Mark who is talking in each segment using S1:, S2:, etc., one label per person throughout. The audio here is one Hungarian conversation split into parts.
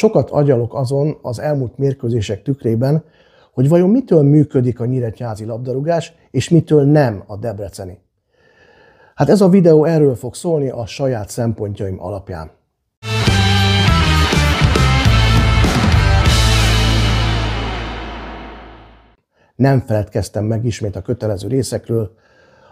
S1: Sokat agyalok azon az elmúlt mérkőzések tükrében, hogy vajon mitől működik a nyíregyházi labdarúgás, és mitől nem a debreceni. Hát ez a videó erről fog szólni a saját szempontjaim alapján. Nem feledkeztem meg ismét a kötelező részekről.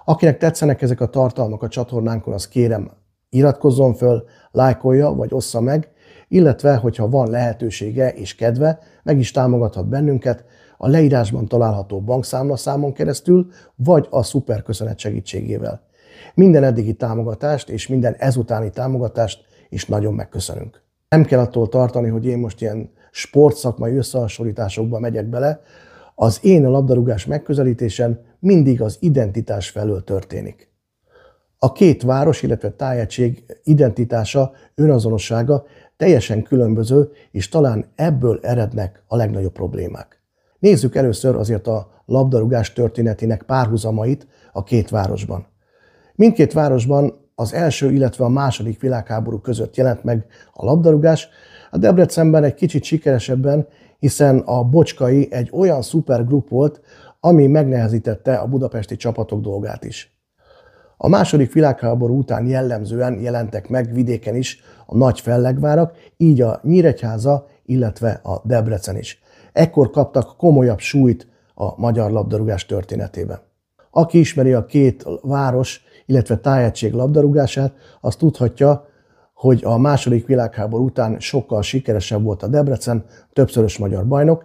S1: Akinek tetszenek ezek a tartalmak a csatornánkon, az kérem, iratkozzon föl, lájkolja vagy ossza meg, illetve, hogyha van lehetősége és kedve, meg is támogathat bennünket a leírásban található bankszámlaszámon keresztül, vagy a szuperköszönet segítségével. Minden eddigi támogatást és minden ezutáni támogatást is nagyon megköszönünk. Nem kell attól tartani, hogy én most ilyen sportszakmai összehasonlításokba megyek bele, az én a labdarúgás megközelítésem mindig az identitás felől történik a két város, illetve tájegység identitása, önazonossága teljesen különböző, és talán ebből erednek a legnagyobb problémák. Nézzük először azért a labdarúgás történetének párhuzamait a két városban. Mindkét városban az első, illetve a második világháború között jelent meg a labdarúgás, a Debrecenben egy kicsit sikeresebben, hiszen a Bocskai egy olyan szupergrup volt, ami megnehezítette a budapesti csapatok dolgát is. A második világháború után jellemzően jelentek meg vidéken is a nagy fellegvárak, így a Nyíregyháza, illetve a Debrecen is. Ekkor kaptak komolyabb súlyt a magyar labdarúgás történetében. Aki ismeri a két város, illetve tájegység labdarúgását, az tudhatja, hogy a második világháború után sokkal sikeresebb volt a Debrecen, többszörös magyar bajnok,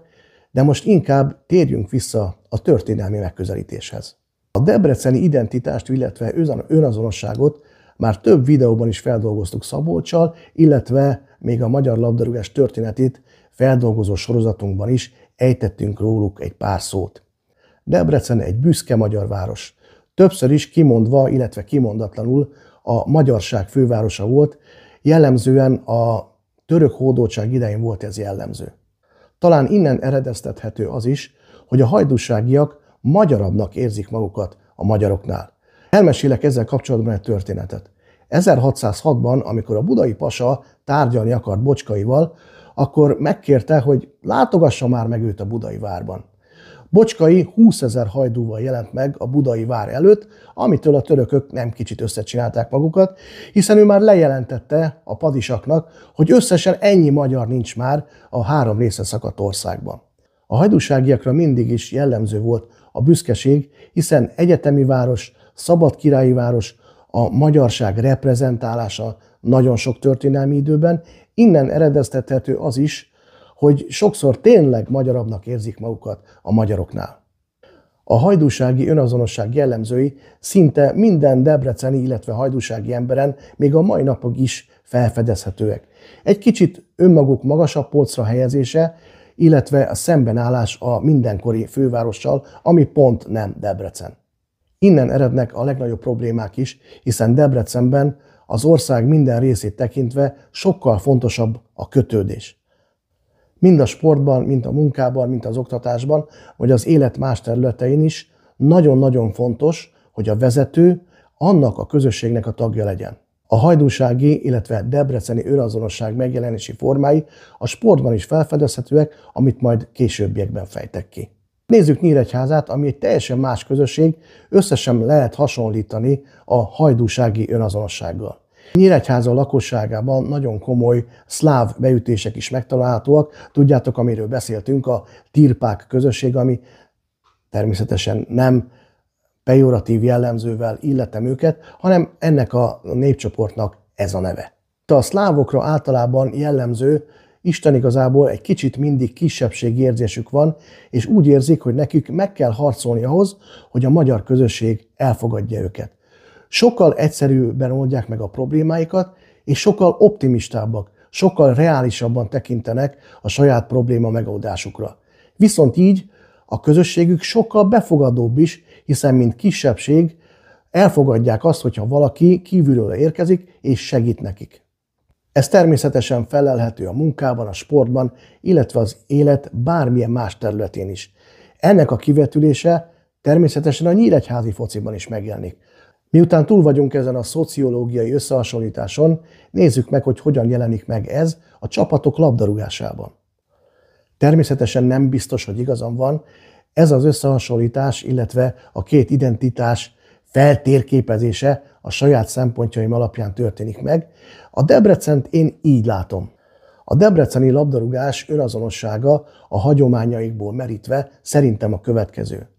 S1: de most inkább térjünk vissza a történelmi megközelítéshez. A debreceni identitást, illetve önazonosságot már több videóban is feldolgoztuk Szabolcsal, illetve még a magyar labdarúgás történetét feldolgozó sorozatunkban is ejtettünk róluk egy pár szót. Debrecen egy büszke magyar város. Többször is kimondva, illetve kimondatlanul a magyarság fővárosa volt, jellemzően a török hódoltság idején volt ez jellemző. Talán innen eredeztethető az is, hogy a hajdúságiak magyarabbnak érzik magukat a magyaroknál. Elmesélek ezzel kapcsolatban egy történetet. 1606-ban, amikor a budai pasa tárgyalni akart bocskaival, akkor megkérte, hogy látogassa már meg őt a budai várban. Bocskai 20 ezer hajdúval jelent meg a budai vár előtt, amitől a törökök nem kicsit összecsinálták magukat, hiszen ő már lejelentette a padisaknak, hogy összesen ennyi magyar nincs már a három része szakadt országban. A hajdúságiakra mindig is jellemző volt a büszkeség, hiszen egyetemi város, szabad királyi város, a magyarság reprezentálása nagyon sok történelmi időben, innen eredeztethető az is, hogy sokszor tényleg magyarabbnak érzik magukat a magyaroknál. A hajdúsági önazonosság jellemzői szinte minden debreceni, illetve hajdúsági emberen még a mai napok is felfedezhetőek. Egy kicsit önmaguk magasabb polcra helyezése, illetve a szembenállás a mindenkori fővárossal, ami pont nem Debrecen. Innen erednek a legnagyobb problémák is, hiszen Debrecenben az ország minden részét tekintve sokkal fontosabb a kötődés. Mind a sportban, mint a munkában, mint az oktatásban, vagy az élet más területein is nagyon-nagyon fontos, hogy a vezető annak a közösségnek a tagja legyen. A hajdúsági, illetve debreceni őrazonosság megjelenési formái a sportban is felfedezhetőek, amit majd későbbiekben fejtek ki. Nézzük Nyíregyházát, ami egy teljesen más közösség, összesen lehet hasonlítani a hajdúsági önazonossággal. Nyíregyháza lakosságában nagyon komoly szláv beütések is megtalálhatóak. Tudjátok, amiről beszéltünk, a tirpák közösség, ami természetesen nem pejoratív jellemzővel illetem őket, hanem ennek a népcsoportnak ez a neve. De a szlávokra általában jellemző, Isten igazából egy kicsit mindig kisebbségi érzésük van, és úgy érzik, hogy nekük meg kell harcolni ahhoz, hogy a magyar közösség elfogadja őket. Sokkal egyszerűbben oldják meg a problémáikat, és sokkal optimistábbak, sokkal reálisabban tekintenek a saját probléma megoldásukra. Viszont így a közösségük sokkal befogadóbb is, hiszen mint kisebbség elfogadják azt, hogyha valaki kívülről érkezik és segít nekik. Ez természetesen felelhető a munkában, a sportban, illetve az élet bármilyen más területén is. Ennek a kivetülése természetesen a nyíregyházi fociban is megjelenik. Miután túl vagyunk ezen a szociológiai összehasonlításon, nézzük meg, hogy hogyan jelenik meg ez a csapatok labdarúgásában. Természetesen nem biztos, hogy igazam van, ez az összehasonlítás, illetve a két identitás feltérképezése a saját szempontjaim alapján történik meg. A Debrecent én így látom. A debreceni labdarúgás önazonossága a hagyományaikból merítve szerintem a következő.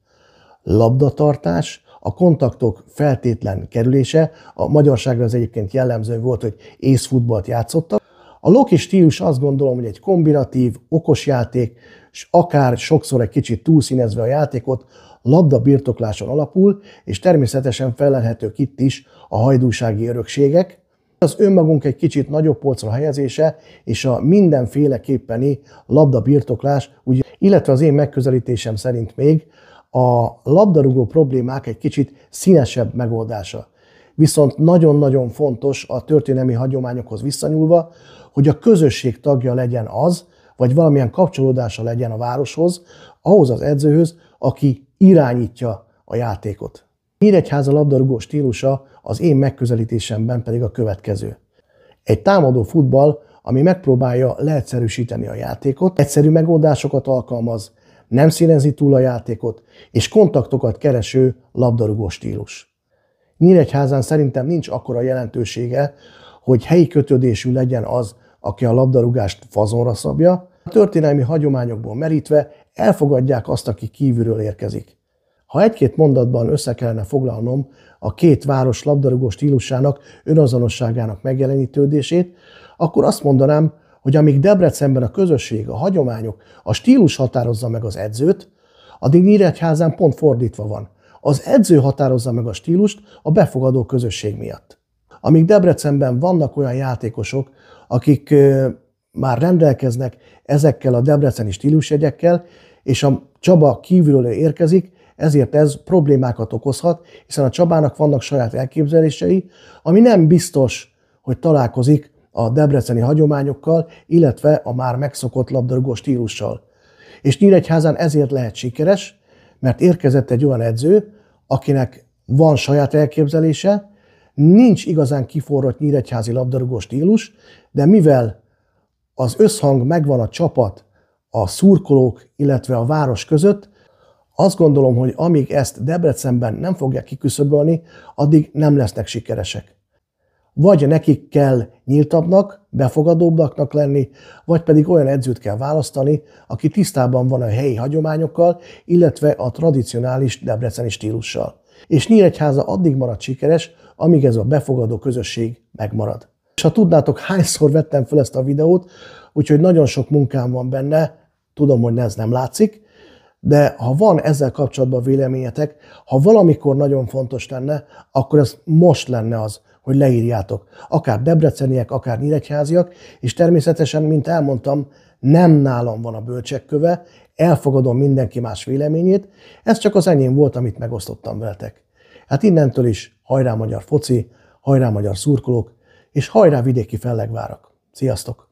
S1: Labdatartás, a kontaktok feltétlen kerülése, a magyarságra az egyébként jellemző volt, hogy észfutballt játszottak. A Loki stílus azt gondolom, hogy egy kombinatív, okos játék, és akár sokszor egy kicsit túlszínezve a játékot, labda birtokláson alapul, és természetesen felelhetők itt is a hajdúsági örökségek, az önmagunk egy kicsit nagyobb polcra helyezése és a mindenféleképpeni labda birtoklás, illetve az én megközelítésem szerint még a labdarúgó problémák egy kicsit színesebb megoldása. Viszont nagyon-nagyon fontos a történelmi hagyományokhoz visszanyúlva, hogy a közösség tagja legyen az, vagy valamilyen kapcsolódása legyen a városhoz, ahhoz az edzőhöz, aki irányítja a játékot. Nyíregyháza labdarúgó stílusa az én megközelítésemben pedig a következő. Egy támadó futball, ami megpróbálja leegyszerűsíteni a játékot, egyszerű megoldásokat alkalmaz, nem színezi túl a játékot, és kontaktokat kereső labdarúgó stílus. Nyíregyházán szerintem nincs akkora jelentősége, hogy helyi kötődésű legyen az, aki a labdarúgást fazonra szabja, a történelmi hagyományokból merítve elfogadják azt, aki kívülről érkezik. Ha egy-két mondatban össze kellene foglalnom a két város labdarúgó stílusának, önazonosságának megjelenítődését, akkor azt mondanám, hogy amíg Debrecenben a közösség, a hagyományok, a stílus határozza meg az edzőt, addig Nyíregyházán pont fordítva van. Az edző határozza meg a stílust a befogadó közösség miatt. Amíg Debrecenben vannak olyan játékosok, akik már rendelkeznek ezekkel a debreceni stílusjegyekkel, és a Csaba kívülről érkezik, ezért ez problémákat okozhat, hiszen a Csabának vannak saját elképzelései, ami nem biztos, hogy találkozik a debreceni hagyományokkal, illetve a már megszokott labdarúgó stílussal. És Nyíregyházán ezért lehet sikeres, mert érkezett egy olyan edző, akinek van saját elképzelése, nincs igazán kiforrott nyíregyházi labdarúgó stílus, de mivel az összhang megvan a csapat, a szurkolók, illetve a város között, azt gondolom, hogy amíg ezt Debrecenben nem fogják kiküszöbölni, addig nem lesznek sikeresek. Vagy nekik kell nyíltabbnak, befogadóbbnak lenni, vagy pedig olyan edzőt kell választani, aki tisztában van a helyi hagyományokkal, illetve a tradicionális debreceni stílussal és Nyíregyháza addig marad sikeres, amíg ez a befogadó közösség megmarad. És ha tudnátok, hányszor vettem fel ezt a videót, úgyhogy nagyon sok munkám van benne, tudom, hogy ez nem látszik, de ha van ezzel kapcsolatban véleményetek, ha valamikor nagyon fontos lenne, akkor ez most lenne az, hogy leírjátok. Akár debreceniek, akár nyíregyháziak, és természetesen, mint elmondtam, nem nálam van a bölcsekköve, elfogadom mindenki más véleményét, ez csak az enyém volt, amit megosztottam veletek. Hát innentől is hajrá magyar foci, hajrá magyar szurkolók, és hajrá vidéki fellegvárak. Sziasztok!